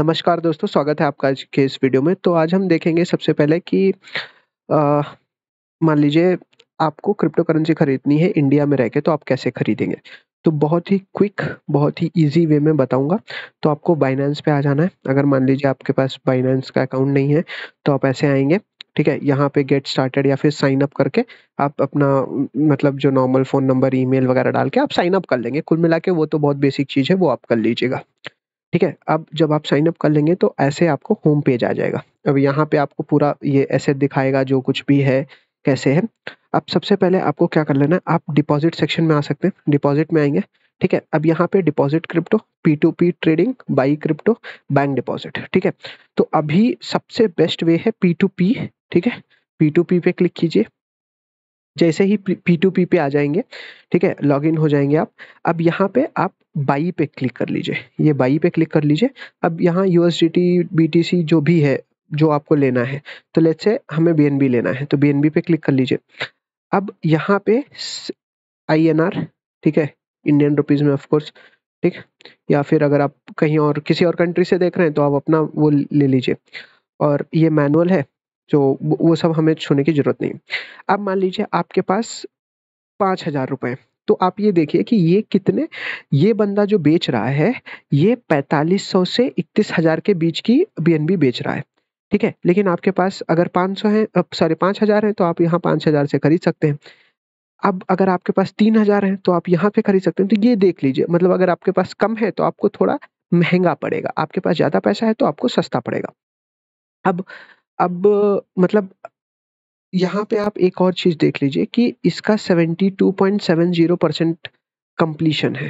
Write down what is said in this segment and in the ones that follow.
नमस्कार दोस्तों स्वागत है आपका आज के इस वीडियो में तो आज हम देखेंगे सबसे पहले कि मान लीजिए आपको क्रिप्टो करेंसी खरीदनी है इंडिया में रह के तो आप कैसे खरीदेंगे तो बहुत ही क्विक बहुत ही इजी वे में बताऊंगा तो आपको बाइनेंस पे आ जाना है अगर मान लीजिए आपके पास बाइनेंस का अकाउंट नहीं है तो आप ऐसे आएंगे ठीक है यहाँ पे गेट स्टार्टेड या फिर साइन अप करके आप अपना मतलब जो नॉर्मल फ़ोन नंबर ईमेल वगैरह डाल के आप साइन अप कर लेंगे कुल मिला के वो तो बहुत बेसिक चीज़ है वो आप कर लीजिएगा ठीक है अब जब आप साइन अप कर लेंगे तो ऐसे आपको होम पेज आ जाएगा अब यहाँ पे आपको पूरा ये ऐसे दिखाएगा जो कुछ भी है कैसे है अब सबसे पहले आपको क्या कर लेना है आप डिपॉजिट सेक्शन में आ सकते हैं डिपॉजिट में आएंगे ठीक है अब यहाँ पे deposit crypto P to P trading buy crypto bank deposit ठीक है तो अभी सबसे बेस्ट वे है पी टू पी ठीक है पी टू पी पे क्लिक कीजिए जैसे ही पी टू पी पे आ जाएंगे ठीक है लॉग इन हो जाएंगे आप अब यहाँ पे आप बाई पे क्लिक कर लीजिए ये बाई पे क्लिक कर लीजिए अब यहाँ यू एस डी जो भी है जो आपको लेना है तो लेट्स से हमें बी लेना है तो बी पे क्लिक कर लीजिए अब यहाँ पे आई एन आर ठीक है इंडियन रुपीज़ में ऑफकोर्स ठीक या फिर अगर आप कहीं और किसी और कंट्री से देख रहे हैं तो आप अपना वो ले लीजिए और ये मैनुअल है तो वो सब हमें छूने की ज़रूरत नहीं अब मान लीजिए आपके पास पाँच हज़ार रुपये तो आप ये देखिए कि ये कितने ये बंदा जो बेच रहा है ये पैंतालीस सौ से इकतीस हज़ार के बीच की बी बेच रहा है ठीक है लेकिन आपके पास अगर पाँच सौ है सॉरी पाँच हज़ार है तो आप यहाँ पाँच हज़ार से खरीद सकते हैं अब अगर आपके पास तीन हज़ार है तो आप यहाँ पे खरीद सकते हैं तो ये देख लीजिए मतलब अगर आपके पास कम है तो आपको थोड़ा महंगा पड़ेगा आपके पास ज़्यादा पैसा है तो आपको सस्ता पड़ेगा अब अब मतलब यहाँ पे आप एक और चीज़ देख लीजिए कि इसका 72.70 परसेंट कम्प्लीशन है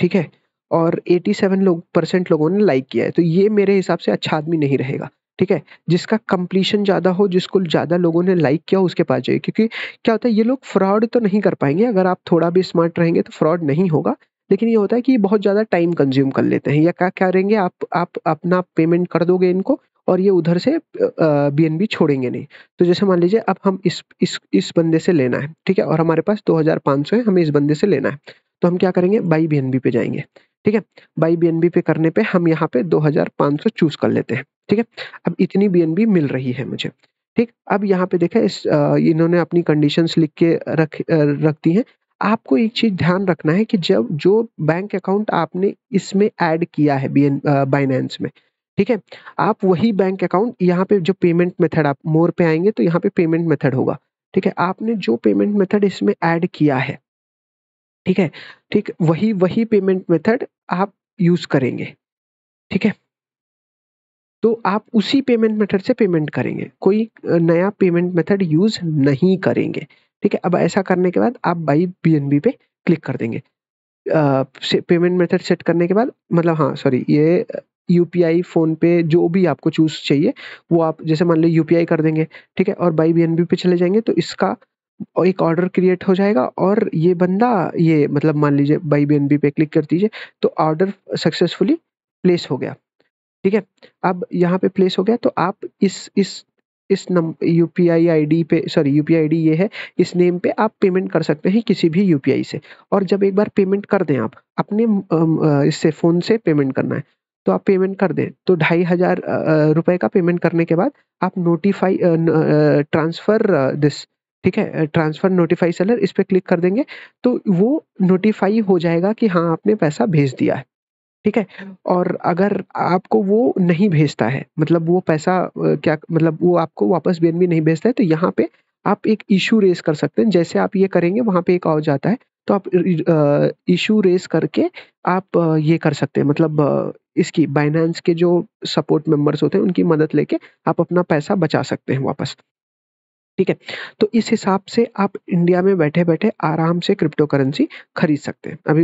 ठीक है और 87 लोग परसेंट लोगों ने लाइक किया है तो ये मेरे हिसाब से अच्छा आदमी नहीं रहेगा ठीक है जिसका कंप्लीशन ज़्यादा हो जिसको ज़्यादा लोगों ने लाइक किया उसके पास जाइए क्योंकि क्या होता है ये लोग फ्रॉड तो नहीं कर पाएंगे अगर आप थोड़ा भी स्मार्ट रहेंगे तो फ्रॉड नहीं होगा लेकिन ये होता है कि बहुत ज़्यादा टाइम कंज्यूम कर लेते हैं या क्या करेंगे आप आप अपना पेमेंट कर दोगे इनको और ये उधर से बी एन बी छोड़ेंगे नहीं तो जैसे मान लीजिए अब हम इस इस इस बंदे से लेना है ठीक है और हमारे पास दो हज़ार पाँच सौ है हमें इस बंदे से लेना है तो हम क्या करेंगे बाई बी एन बी पे जाएंगे ठीक है बाई बी एन बी पे करने पे हम यहाँ पे दो हज़ार पाँच सौ चूज़ कर लेते हैं ठीक है अब इतनी बी एन बी मिल रही है मुझे ठीक अब यहाँ पे देखा इस इन्होंने अपनी कंडीशंस लिख के रख रखती हैं आपको एक चीज ध्यान रखना है कि जब जो बैंक अकाउंट आपने इसमें ऐड किया है बी बाइनेंस में ठीक है आप वही बैंक अकाउंट यहाँ पे जो पेमेंट मेथड आप मोर पे आएंगे तो यहाँ पे पेमेंट मेथड होगा ठीक है आपने जो पेमेंट मेथड इसमें ऐड किया है ठीक है ठीक वही वही पेमेंट मेथड आप यूज करेंगे ठीक है तो आप उसी पेमेंट मेथड से पेमेंट करेंगे कोई नया पेमेंट मेथड यूज नहीं करेंगे ठीक है अब ऐसा करने के बाद आप बाई बी पे क्लिक कर देंगे पेमेंट मेथड सेट करने के बाद मतलब हाँ सॉरी ये यू पी आई फ़ोन पे जो भी आपको चूज चाहिए वो आप जैसे मान लो यू पी आई कर देंगे ठीक है और बाई बी पे चले जाएंगे तो इसका एक ऑर्डर क्रिएट हो जाएगा और ये बंदा ये मतलब मान लीजिए बाई बी पे क्लिक कर दीजिए तो ऑर्डर सक्सेसफुली प्लेस हो गया ठीक है अब यहाँ पे प्लेस हो गया तो आप इस इस इस number U P I I D पे sorry U P I D ये है इस नेम पे आप पेमेंट कर सकते हैं किसी भी यू पी आई से और जब एक बार पेमेंट कर दें आप अपने इससे फ़ोन से पेमेंट करना है तो आप पेमेंट कर दें तो ढाई हज़ार रुपये का पेमेंट करने के बाद आप नोटिफाई ट्रांसफ़र दिस ठीक है ट्रांसफ़र नोटिफाई सेलर इस पर क्लिक कर देंगे तो वो नोटिफाई हो जाएगा कि हाँ आपने पैसा भेज दिया है ठीक है हाँ। और अगर आपको वो नहीं भेजता है मतलब वो पैसा क्या मतलब वो आपको वापस बीएनबी नहीं भेजता है तो यहाँ पे आप एक इशू रेस कर सकते हैं जैसे आप ये करेंगे वहाँ पे एक और जाता है तो आप इशू रेस करके आप ये कर सकते हैं मतलब इसकी बाइनेंस के जो सपोर्ट मेंबर्स होते हैं उनकी मदद लेके आप अपना पैसा बचा सकते हैं वापस ठीक है तो इस हिसाब से आप इंडिया में बैठे बैठे आराम से क्रिप्टो करेंसी खरीद सकते हैं अभी